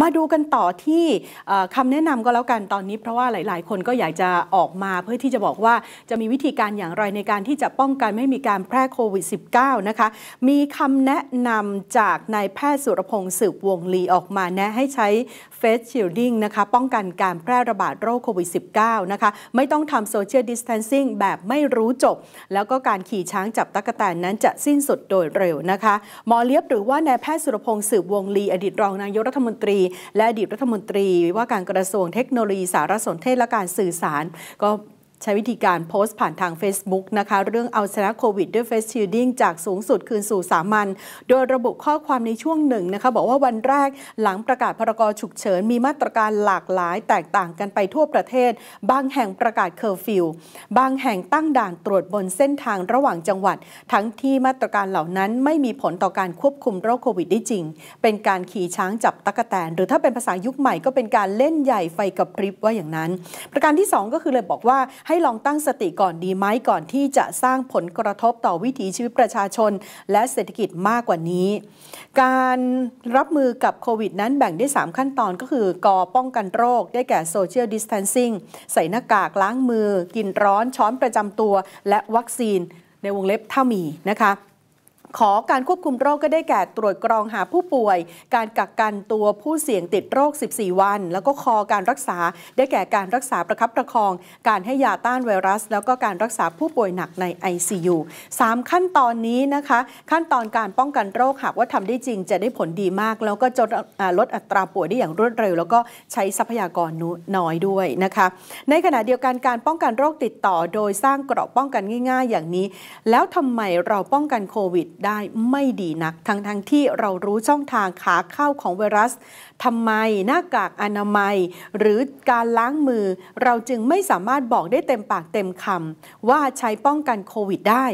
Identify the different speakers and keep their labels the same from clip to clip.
Speaker 1: มาดูกันต่อที่คำแนะนำก็แล้วกันตอนนี้ เพราะว่าหลายๆ คนก็อยากจะออกมาเพื่อที่จะบอกว่าจะมีวิธีการอย่างไรในการที่จะป้องกันไม่มีการแพร่โควิด -19 นะคะมีคำแนะนำจากนายแพทย์สุรพงศ์สืบวงลีออกมาแนะให้ใช้เฟสชิลดิ้งนะคะ ป้องกันการแพร่ระบาดโรคโควิด -19 นะคะไม่ต้องทำโซเชียลดิสเทนซิ่งแบบไม่รู้จบ แล้วก็การขี่ช้างจับตะกแตนนั้นจะสิ้นสุดโดยเร็วนะคะหมอเลียบหรือว่านายแพทย์สุรพงศ์สืบวงลีอดีตรองนายกรัฐมนตรีและอดีตรัฐมนตรีว่าการกระทรวงเทคโนโลยีสารสนเทศและการสื่อสารก็ใช้วิธีการโพสต์ผ่านทาง Facebook นะคะเรื่องเอาชนะโควิดด้วยเฟสชิลดิ้ง จากสูงสุดคืนสู่สามัญโดยระบุข้อความในช่วงหนึ่งนะคะบอกว่าวันแรกหลังประกาศพรกฉุกเฉินมีมาตรการหลากหลายแตกต่างกันไปทั่วประเทศ บางแห่งประกาศเคอร์ฟิวบางแห่งตั้งด่านตรวจบนเส้นทางระหว่างจังหวัด ทั้งที่มาตรการเหล่านั้นไม่มีผลต่อการควบคุมโรคโควิด ได้จริงเป็นการขี่ช้างจับตะกแตนหรือถ้าเป็นภาษายุคใหม่ก็เป็นการเล่นใหญ่ไฟกับพริบว่าอย่างนั้น ประการที่ 2 ก็คือเลยบอกว่าให้ลองตั้งสติก่อนดีไหมก่อนที่จะสร้างผลกระทบต่อวิถีชีวิตประชาชนและเศรษฐกิจมากกว่านี้ การรับมือกับโควิดนั้นแบ่งได้ 3 ขั้นตอนก็คือกอป้องกันโรค ได้แก่โซเชียลดิสเทนซิ่งใส่หน้ากากล้างมือกินร้อนช้อนประจำตัวและวัคซีน ในวงเล็บถ้ามีนะคะขอการควบคุมโรคก็ได้แก่ตรวจกรองหาผู้ป่วย การกักกันตัวผู้เสี่ยงติดโรค 14 วัน แล้วก็คอการรักษาได้แก่การรักษาประคับประคอง การให้ยาต้านไวรัสแล้วก็การรักษาผู้ป่วยหนักใน ICU 3 ขั้นตอนนี้นะคะขั้นตอนการป้องกันโรคหากว่าทำได้จริงจะได้ผลดีมาก แล้วก็จะลดอัตราป่วยได้อย่างรวดเร็ว แล้วก็ใช้ทรัพยากรน้อยด้วยนะคะในขณะเดียวกันการป้องกันโรคติดต่อ โดยสร้างเกราะป้องกันง่าย ๆอย่างนี้ แล้วทำไมเราป้องกันโควิดได้ไม่ดีนักทั้งๆงที่เรารู้ช่องทางขาเข้าของไวรัสทำไมหน้ากากอนามัย หรือการล้างมือเราจึงไม่สามารถบอกได้เต็มปากเต็มคำว่าใช้ป้องกันโควิดได้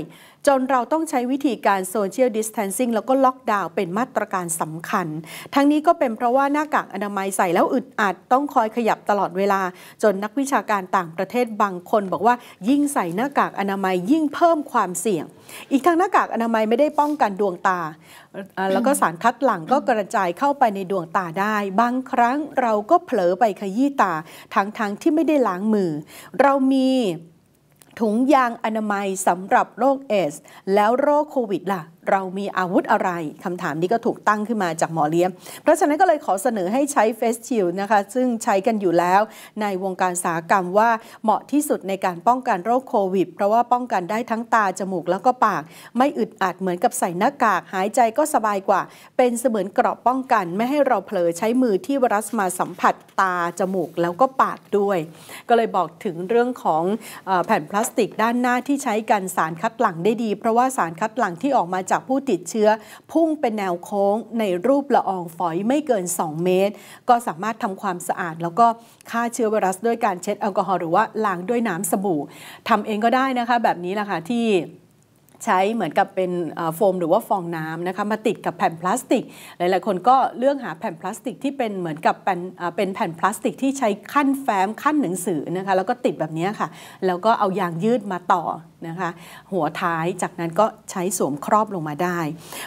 Speaker 1: จนเราต้องใช้วิธีการโซเชียลดิสเทนซิ่งแล้วก็ล็อกดาวน์เป็นมาตรการสำคัญ ทั้งนี้ก็เป็นเพราะว่าหน้ากากอนามัยใส่แล้วอึดอัดต้องคอยขยับตลอดเวลา จนนักวิชาการต่างประเทศบางคน บอกว่ายิ่งใส่หน้ากากอนามัยยิ่งเพิ่มความเสี่ยง อีกทางหน้ากากอนามัยไม่ได้ป้องกันดวงตา แล้วก็สารคัดหลั่งก็กระจายเข้าไปในดวงตาได้ บางครั้งเราก็เผลอไปขยี้ตา ทั้งๆทที่ไม่ได้ล้างมือ เรามีถุงยางอนามัยสำหรับโรคเอส แล้วโรคโควิดล่ะเรามีอาวุธอะไร คำถามนี้ก็ถูกตั้งขึ้นมาจากหมอเลี้ยม เพราะฉะนั้นก็เลยขอเสนอให้ใช้เฟสชิลนะคะ ซึ่งใช้กันอยู่แล้วในวงการสาหกรรมว่าเหมาะที่สุดในการป้องกันโรคโควิด เพราะว่าป้องกันได้ทั้งตาจมูกแล้วก็ปาก ไม่อึดอัดเหมือนกับใส่หน้ากาก หายใจก็สบายกว่า เป็นเสมือนเกราะป้องกัน ไม่ให้เราเผลอใช้มือที่ไวรัสมาสัมผัสตาจมูกแล้วก็ปากด้วย ก็เลยบอกถึงเรื่องของแผ่นพลาสติกด้านหน้าที่ใช้กันสารคัดหลั่งได้ดี เพราะว่าสารคัดหลั่งที่ออกมาจากจากผู้ติดเชื้อ พุ่งเป็นแนวโค้งในรูปละอองฝอยไม่เกิน 2 เมตร ก็สามารถทำความสะอาด แล้วก็ฆ่าเชื้อไวรัสด้วยการเช็ดแอลกอฮอล์หรือว่าล้างด้วยน้ำสบู่ทำเองก็ได้นะคะแบบนี้แหละค่ะที่ใช้เหมือนกับเป็นโฟมหรือว่าฟองน้ำนะคะมาติดกับแผ่นพลาสติก หลาย ๆ คนก็เลือกหาแผ่นพลาสติกที่เป็นเหมือนกับเป็นแผ่นพลาสติกที่ใช้ขั้นแฟ้มขั้นหนังสือนะคะแล้วก็ติดแบบนี้ค่ะแล้วก็เอายางยืดมาต่อนะคะหัวท้ายจากนั้นก็ใช้สวมครอบลงมาได้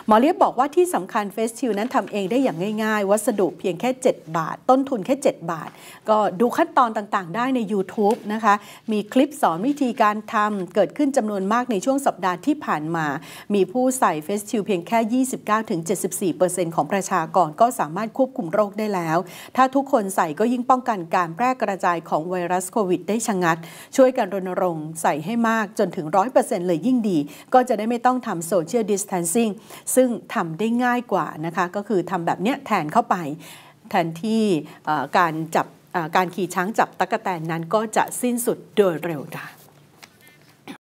Speaker 1: หมอเลียบบอกว่าที่สำคัญเฟสชิลนั้นทำเองได้อย่างง่ายๆ วัสดุเพียงแค่ 7 บาท ต้นทุนแค่ 7 บาท ก็ดูขั้นตอนต่าง ๆ ได้ใน YouTube นะคะมีคลิปสอนวิธีการทำเกิดขึ้นจำนวนมากในช่วงสัปดาห์ที่ผ่านผ่านมามีผู้ใส่เฟสชิลเพียงแค่ 29-74%ของประชากร ก็สามารถควบคุมโรคได้แล้ว ถ้าทุกคนใส่ก็ยิ่งป้องกันการแพร่กระจายของไวรัสโควิดได้ชะงัด ช่วยกันรณรงค์ใส่ให้มากจนถึง 100%เลยยิ่งดี ก็จะได้ไม่ต้องทำโซเชียลดิสแทนซิ่งซึ่งทำได้ง่ายกว่านะคะ ก็คือทำแบบเนี้ยแทนเข้าไปแทนที่การจับการขี่ช้างจับตะกะแตนนั้น ก็จะสิ้นสุดโดยเร็วได้